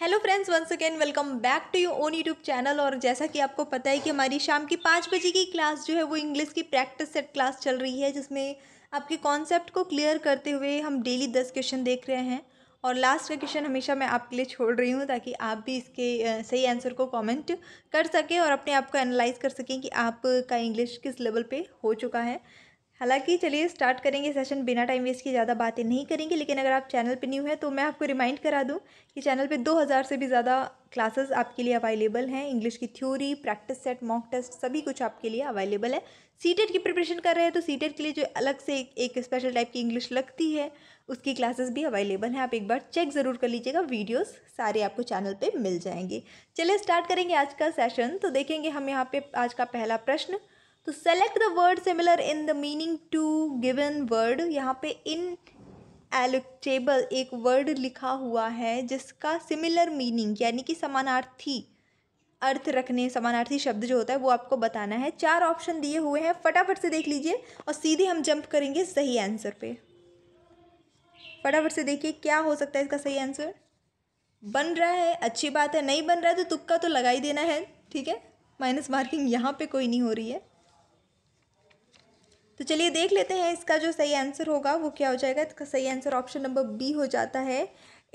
Hello friends once again welcome back to you own YouTube channel और जैसा कि आपको पता है कि हमारी शाम की पाँच बजे की क्लास जो है वो इंग्लिश की प्रैक्टिस सेट क्लास चल रही है जिसमें आपके कॉन्सेप्ट को क्लियर करते हुए हम डेली दस क्वेश्चन देख रहे हैं और लास्ट का क्वेश्चन हमेशा मैं आपके लिए छोड़ रही हूँ ताकि आप भी इसके सही आंसर को कॉमेंट कर सकें और अपने आप को एनालाइज कर सकें कि आपका इंग्लिश किस लेवल पर हो चुका है हालांकि चलिए स्टार्ट करेंगे सेशन बिना टाइम वेस्ट की ज़्यादा बातें नहीं करेंगे लेकिन अगर आप चैनल पे न्यू हैं तो मैं आपको रिमाइंड करा दूं कि चैनल पे 2000 से भी ज़्यादा क्लासेस आपके लिए अवेलेबल हैं इंग्लिश की theory practice set mock test सभी कुछ आपके लिए अवेलेबल है सीटेट e की प्रिपरेशन कर रहे हैं तो सीटेड e के लिए जो अलग से एक, एक स्पेशल टाइप की इंग्लिश लगती है उसकी क्लासेस भी अवेलेबल हैं आप एक बार चेक ज़रूर कर लीजिएगा वीडियोस सारे आपको चैनल पे मिल जाएंगे चलिए स्टार्ट करेंगे आज का सेशन तो देखेंगे हम यहाँ पे आज का पहला प्रश्न तो select the word similar in the meaning to given word यहाँ पे इन एलोटेबल एक वर्ड लिखा हुआ है जिसका सिमिलर मीनिंग यानी कि समानार्थी अर्थ रखने समानार्थी शब्द जो होता है वो आपको बताना है चार ऑप्शन दिए हुए हैं फटाफट से देख लीजिए और सीधे हम जंप करेंगे सही आंसर पे फटाफट से देखिए क्या हो सकता है इसका सही आंसर बन रहा है अच्छी बात है नहीं बन रहा है तो तुक्का तो लगा ही देना है ठीक है माइनस मार्किंग यहाँ पे कोई नहीं हो रही है तो चलिए देख लेते हैं इसका जो सही आंसर होगा वो क्या हो जाएगा इसका सही आंसर ऑप्शन नंबर बी हो जाता है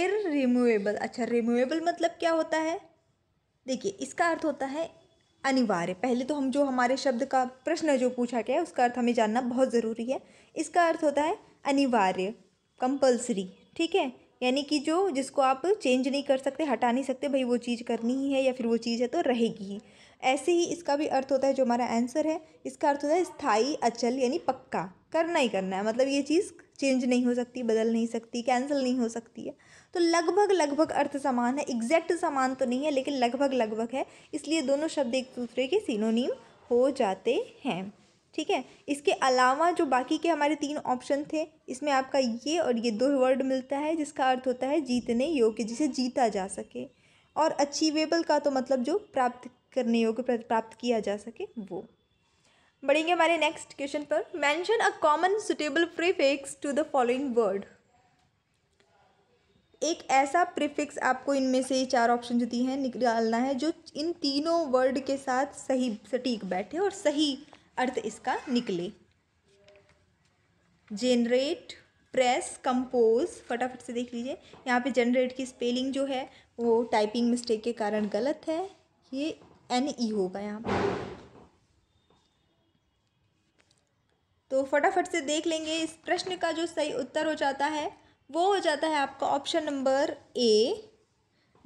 इर रिमूवेबल अच्छा रिमूवेबल मतलब क्या होता है देखिए इसका अर्थ होता है अनिवार्य पहले तो हम जो हमारे शब्द का प्रश्न जो पूछा गया है उसका अर्थ हमें जानना बहुत ज़रूरी है इसका अर्थ होता है अनिवार्य कंपल्सरी ठीक है यानी कि जो जिसको आप चेंज नहीं कर सकते हटा नहीं सकते भाई वो चीज़ करनी ही है या फिर वो चीज़ है तो रहेगी ही ऐसे ही इसका भी अर्थ होता है जो हमारा आंसर है इसका अर्थ होता है स्थाई अचल यानी पक्का करना ही करना है मतलब ये चीज़ चेंज नहीं हो सकती बदल नहीं सकती कैंसिल नहीं हो सकती है तो लगभग लगभग अर्थ समान है एग्जैक्ट समान तो नहीं है लेकिन लगभग लगभग है इसलिए दोनों शब्द एक दूसरे के सिनोनीम हो जाते हैं ठीक है इसके अलावा जो बाकी के हमारे तीन ऑप्शन थे इसमें आपका ये और ये दो वर्ड मिलता है जिसका अर्थ होता है जीतने योग्य जिसे जीता जा सके और अचीवेबल का तो मतलब जो प्राप्त करने योग्य प्राप्त किया जा सके वो बढ़ेंगे हमारे नेक्स्ट क्वेश्चन पर mention a common suitable prefix to the following word एक ऐसा प्रीफिक्स आपको इनमें से चार ऑप्शन जो दी हैं निकालना है जो इन तीनों वर्ड के साथ सही सटीक बैठे और सही अर्थ इसका निकले जेनरेट प्रेस कंपोज फटाफट से देख लीजिए यहाँ पे जनरेट की स्पेलिंग जो है वो टाइपिंग मिस्टेक के कारण गलत है ये एन ई e होगा यहाँ पे तो फटाफट से देख लेंगे इस प्रश्न का जो सही उत्तर हो जाता है वो हो जाता है आपका option number A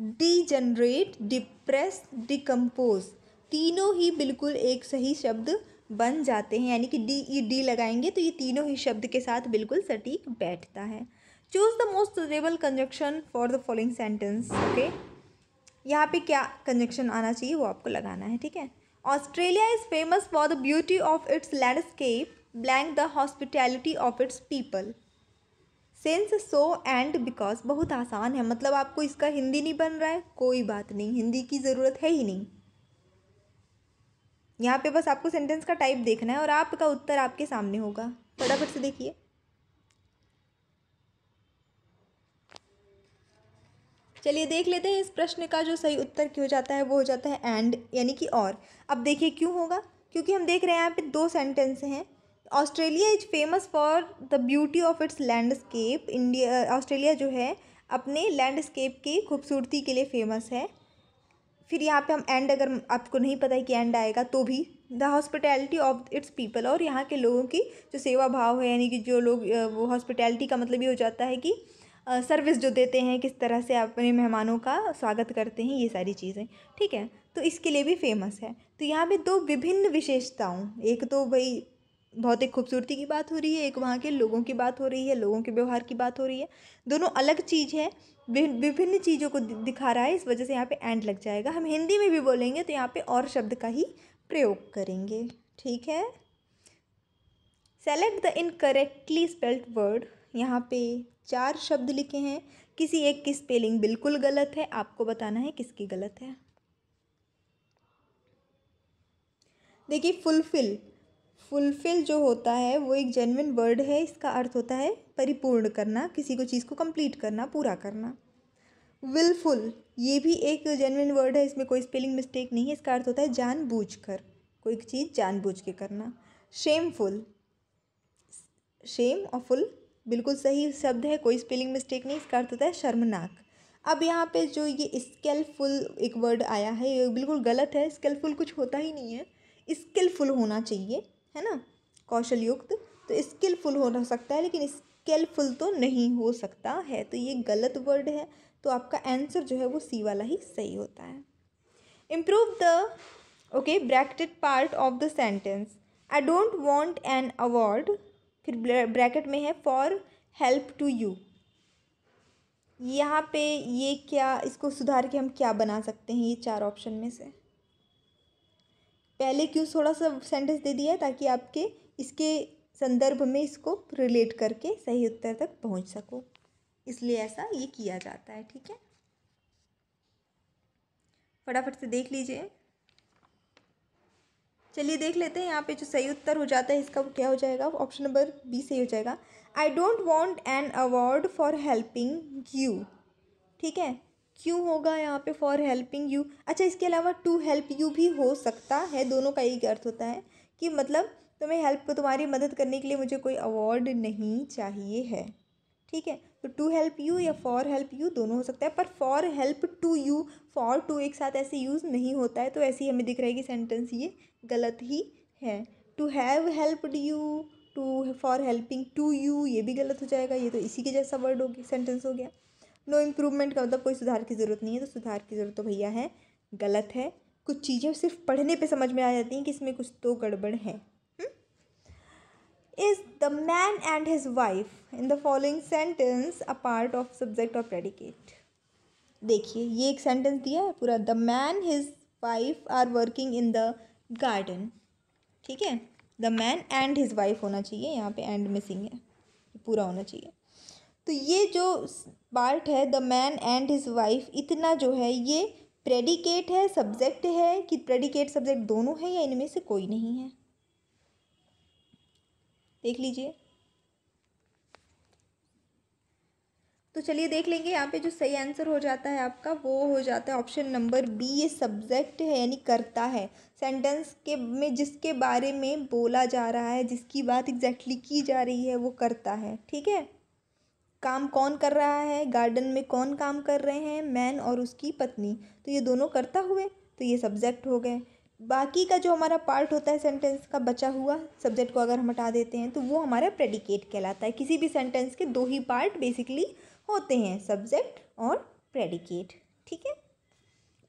degenerate depress decompose तीनों ही बिल्कुल एक सही शब्द बन जाते हैं यानी कि डी ई डी लगाएंगे तो ये तीनों ही शब्द के साथ बिल्कुल सटीक बैठता है choose the most suitable conjunction for the following sentence okay यहाँ पे क्या कंजक्शन आना चाहिए वो आपको लगाना है ठीक है Australia is famous for the beauty of its landscape blank the hospitality of its people since so and because बहुत आसान है मतलब आपको इसका हिंदी नहीं बन रहा है कोई बात नहीं हिंदी की ज़रूरत है ही नहीं यहाँ पे बस आपको सेंटेंस का टाइप देखना है और आपका उत्तर आपके सामने होगा फटाफट से देखिए चलिए देख लेते हैं इस प्रश्न का जो सही उत्तर क्यों जाता है वो हो जाता है एंड यानी कि और अब देखिए क्यों होगा क्योंकि हम देख रहे हैं यहाँ पे दो सेंटेंस हैं Australia is famous for the beauty of its landscape India Australia जो है अपने लैंडस्केप की खूबसूरती के लिए फेमस है फिर यहाँ पे हम एंड अगर आपको नहीं पता है कि एंड आएगा तो भी the hospitality of its people और यहाँ के लोगों की जो सेवा भाव है यानी कि जो लोग वो हॉस्पिटैलिटी का मतलब ये हो जाता है कि सर्विस जो देते हैं किस तरह से अपने मेहमानों का स्वागत करते हैं ये सारी चीज़ें ठीक है तो इसके लिए भी फेमस है तो यहाँ पे दो विभिन्न विशेषताओं एक तो भाई बहुत एक खूबसूरती की बात हो रही है एक वहाँ के लोगों की बात हो रही है लोगों के व्यवहार की बात हो रही है दोनों अलग चीज़ है विभिन्न चीज़ों को दिखा रहा है इस वजह से यहाँ पे एंड लग जाएगा हम हिंदी में भी बोलेंगे तो यहाँ पे और शब्द का ही प्रयोग करेंगे ठीक है select the incorrectly spelled word यहाँ पे चार शब्द लिखे हैं किसी एक की स्पेलिंग बिल्कुल गलत है आपको बताना है किसकी गलत है देखिए फुलफिल फुलफ़िल जो होता है वो एक जेनविन वर्ड है इसका अर्थ होता है परिपूर्ण करना किसी को चीज़ को कंप्लीट करना पूरा करना विलफुल ये भी एक जेनविन वर्ड है इसमें कोई स्पेलिंग मिस्टेक नहीं है इसका अर्थ होता है जानबूझकर कोई चीज़ जानबूझ के करना शेमफुल शेम और फुल बिल्कुल सही शब्द है कोई स्पेलिंग मिस्टेक नहीं इसका अर्थ होता है शर्मनाक अब यहाँ पे जो ये स्केलफुल एक वर्ड आया है ये बिल्कुल गलत है स्केलफुल कुछ होता ही नहीं है स्किलफुल होना चाहिए है ना कौशल युक्त तो स्किलफुल हो सकता है लेकिन स्किलफुल तो नहीं हो सकता है तो ये गलत वर्ड है तो आपका आंसर जो है वो सी वाला ही सही होता है improve the okay bracketed part of the sentence I don't want an award फिर ब्रैकेट में है फॉर हेल्प टू यू यहाँ पे ये क्या इसको सुधार के हम क्या बना सकते हैं ये चार ऑप्शन में से पहले क्यों थोड़ा सा सेंटेंस दे दिया ताकि आपके इसके संदर्भ में इसको रिलेट करके सही उत्तर तक पहुंच सको इसलिए ऐसा ये किया जाता है ठीक है फटाफट से देख लीजिए चलिए देख लेते हैं यहाँ पे जो सही उत्तर हो जाता है इसका क्या हो जाएगा ऑप्शन नंबर बी सही हो जाएगा I don't want an award for helping you ठीक है क्यों होगा यहाँ पे फॉर हेल्पिंग यू अच्छा इसके अलावा टू हेल्प यू भी हो सकता है दोनों का एक अर्थ होता है कि मतलब तुम्हें हेल्प तुम्हारी मदद करने के लिए मुझे कोई अवार्ड नहीं चाहिए है ठीक है तो टू हेल्प यू या फॉर हेल्प यू दोनों हो सकता है पर for help to you for to एक साथ ऐसे यूज़ नहीं होता है तो ऐसे ही हमें दिख रहा है कि सेंटेंस ये गलत ही है to have helped you to for helping to you ये भी गलत हो जाएगा ये तो इसी के जैसा वर्ड हो गया सेंटेंस हो गया नो इम्प्रूवमेंट का मतलब कोई सुधार की ज़रूरत नहीं है तो सुधार की ज़रूरत तो भैया है गलत है कुछ चीज़ें सिर्फ पढ़ने पे समझ में आ जाती हैं कि इसमें कुछ तो गड़बड़ है is the man and his wife in the following sentence a part of subject और प्रेडिकेट देखिए ये एक सेंटेंस दिया है पूरा the man his wife are working in the garden ठीक है the man and his wife होना चाहिए यहाँ पे एंड मिसिंग है पूरा होना चाहिए तो ये जो पार्ट है the man and his wife इतना जो है ये प्रेडिकेट है सब्जेक्ट है कि प्रेडिकेट सब्जेक्ट दोनों है या इनमें से कोई नहीं है देख लीजिए तो चलिए देख लेंगे यहाँ पे जो सही आंसर हो जाता है आपका वो हो जाता है ऑप्शन नंबर बी ये सब्जेक्ट है यानी करता है सेंटेंस के में जिसके बारे में बोला जा रहा है जिसकी बात एग्जैक्टली exactly की जा रही है वो करता है ठीक है काम कौन कर रहा है गार्डन में कौन काम कर रहे हैं मैन और उसकी पत्नी तो ये दोनों करता हुए तो ये सब्जेक्ट हो गए बाकी का जो हमारा पार्ट होता है सेंटेंस का बचा हुआ सब्जेक्ट को अगर हम हटा देते हैं तो वो हमारा प्रेडिकेट कहलाता है किसी भी सेंटेंस के दो ही पार्ट बेसिकली होते हैं सब्जेक्ट और प्रेडिकेट ठीक है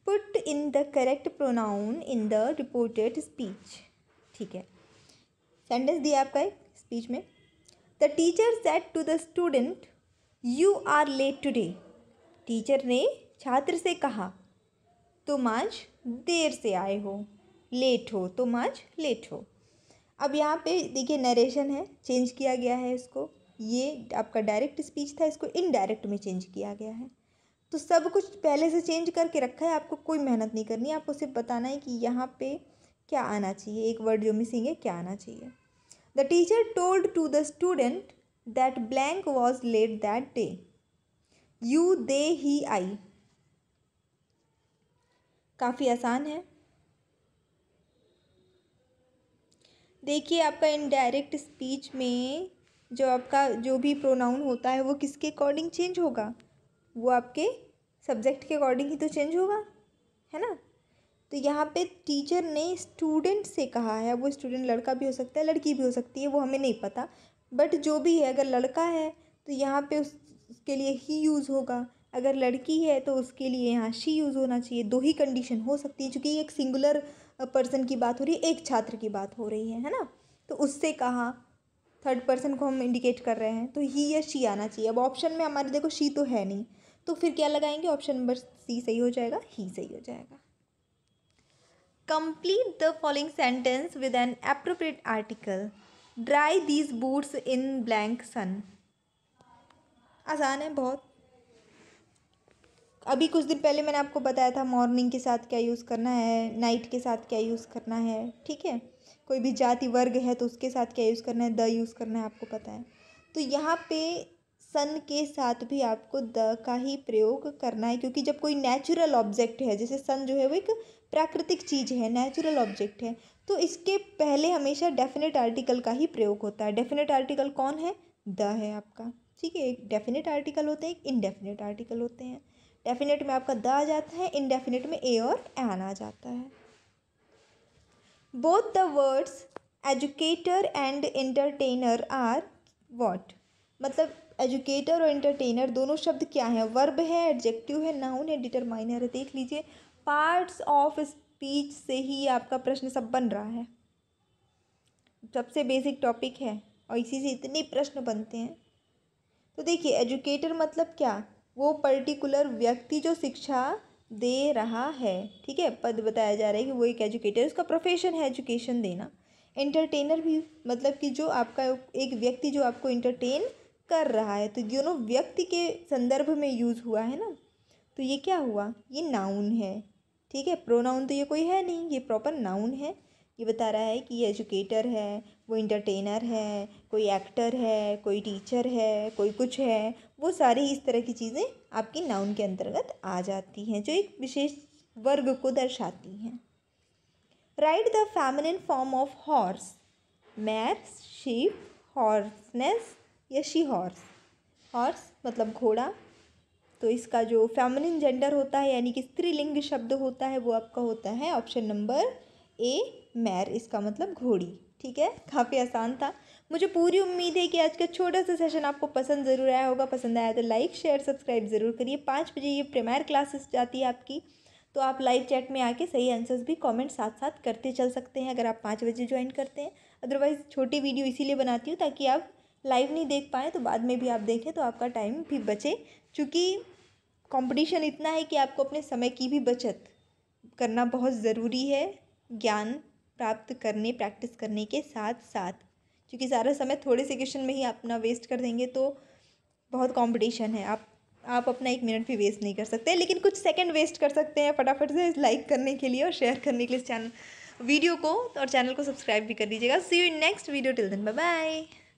put in the correct pronoun in the reported speech ठीक है सेंटेंस दिया आपका एक स्पीच में the teacher said to the student you are late today teacher ने छात्र से कहा तुम तो आज देर से आए हो लेट हो तुम आज लेट हो अब यहाँ पे देखिए नरेशन है चेंज किया गया है इसको ये आपका डायरेक्ट स्पीच था इसको इनडायरेक्ट में चेंज किया गया है तो सब कुछ पहले से चेंज करके रखा है आपको कोई मेहनत नहीं करनी आपको सिर्फ बताना है कि यहाँ पे क्या आना चाहिए एक वर्ड जो मिसिंग है क्या आना चाहिए the teacher told to the student that blank was late that day. You, they, he, I. काफ़ी आसान है देखिए आपका इनडायरेक्ट स्पीच में जो आपका जो भी प्रोनाउन होता है वो किसके अकॉर्डिंग चेंज होगा वो आपके सब्जेक्ट के अकॉर्डिंग ही तो चेंज होगा है ना तो यहाँ पे टीचर ने स्टूडेंट से कहा है वो स्टूडेंट लड़का भी हो सकता है लड़की भी हो सकती है वो हमें नहीं पता बट जो भी है अगर लड़का है तो यहाँ पे उस उसके लिए ही यूज़ होगा अगर लड़की है तो उसके लिए यहाँ शी यूज़ होना चाहिए दो ही कंडीशन हो सकती है चूँकि एक सिंगुलर पर्सन की बात हो रही है एक छात्र की बात हो रही है है ना तो उससे कहा थर्ड पर्सन को हम इंडिकेट कर रहे हैं तो ही या शी आना चाहिए अब ऑप्शन में हमारे देखो शी तो है नहीं तो फिर क्या लगाएंगे ऑप्शन नंबर सी सही हो जाएगा ही सही हो जाएगा complete the following sentence with an appropriate article dry these boots in blank sun आसान है बहुत अभी कुछ दिन पहले मैंने आपको बताया था मॉर्निंग के साथ क्या यूज़ करना है नाइट के साथ क्या यूज़ करना है ठीक है कोई भी जाति वर्ग है तो उसके साथ क्या यूज़ करना है द यूज़ करना है आपको पता है तो यहाँ पे सन के साथ भी आपको द का ही प्रयोग करना है क्योंकि जब कोई नेचुरल ऑब्जेक्ट है जैसे सन जो है वो एक प्राकृतिक चीज़ है नेचुरल ऑब्जेक्ट है तो इसके पहले हमेशा डेफिनेट आर्टिकल का ही प्रयोग होता है डेफिनेट आर्टिकल कौन है द है आपका ठीक है एक डेफिनेट आर्टिकल होते हैं एक इनडेफिनेट आर्टिकल होते हैं डेफिनेट में आपका द आ जाता है इनडेफिनेट में ए और एन आ जाता है both the words educator and entertainer are what मतलब एजुकेटर और इंटरटेनर दोनों शब्द क्या हैं वर्ब है एडजेक्टिव है नाउन है डिटरमाइनर है देख लीजिए पार्ट्स ऑफ स्पीच से ही आपका प्रश्न सब बन रहा है सबसे बेसिक टॉपिक है और इसी से इतने प्रश्न बनते हैं तो देखिए एजुकेटर मतलब क्या वो पर्टिकुलर व्यक्ति जो शिक्षा दे रहा है ठीक है पद बताया जा रहा है कि वो एक एजुकेटर उसका प्रोफेशन है एजुकेशन देना एंटरटेनर भी मतलब कि जो आपका एक व्यक्ति जो आपको एंटरटेन कर रहा है तो दोनों व्यक्ति के संदर्भ में यूज़ हुआ है ना तो ये क्या हुआ ये नाउन है ठीक है प्रोनाउन तो ये कोई है नहीं ये प्रॉपर नाउन है ये बता रहा है कि ये एजुकेटर है वो इंटरटेनर है कोई एक्टर है कोई टीचर है कोई कुछ है वो सारी इस तरह की चीज़ें आपकी नाउन के अंतर्गत आ जाती हैं जो एक विशेष वर्ग को दर्शाती हैं write the feminine form of horse math sheep horseness या शी हॉर्स हॉर्स मतलब घोड़ा तो इसका जो फैमिलिन जेंडर होता है यानी कि स्त्रीलिंग शब्द होता है वो आपका होता है ऑप्शन नंबर ए मैर इसका मतलब घोड़ी ठीक है काफ़ी आसान था मुझे पूरी उम्मीद है कि आज का छोटा सा सेशन आपको पसंद ज़रूर आया होगा पसंद आया तो लाइक शेयर सब्सक्राइब ज़रूर करिए पाँच बजे ये प्रेमायर क्लासेस जाती है आपकी तो आप लाइव चैट में आके सही आंसर्स भी कमेंट साथ साथ करते चल सकते हैं अगर आप पाँच बजे ज्वाइन करते हैं अदरवाइज़ छोटी वीडियो इसीलिए बनाती हूँ ताकि आप लाइव नहीं देख पाएँ तो बाद में भी आप देखें तो आपका टाइम भी बचे चूँकि कंपटीशन इतना है कि आपको अपने समय की भी बचत करना बहुत ज़रूरी है ज्ञान प्राप्त करने प्रैक्टिस करने के साथ साथ क्योंकि सारा समय थोड़े से क्वेश्चन में ही अपना वेस्ट कर देंगे तो बहुत कंपटीशन है आप आप अपना एक मिनट भी वेस्ट नहीं कर सकते लेकिन कुछ सेकंड वेस्ट कर सकते हैं फटाफट से लाइक करने के लिए और शेयर करने के लिए इस चैनल वीडियो को और चैनल को सब्सक्राइब भी कर दीजिएगा see you next video till then bye bye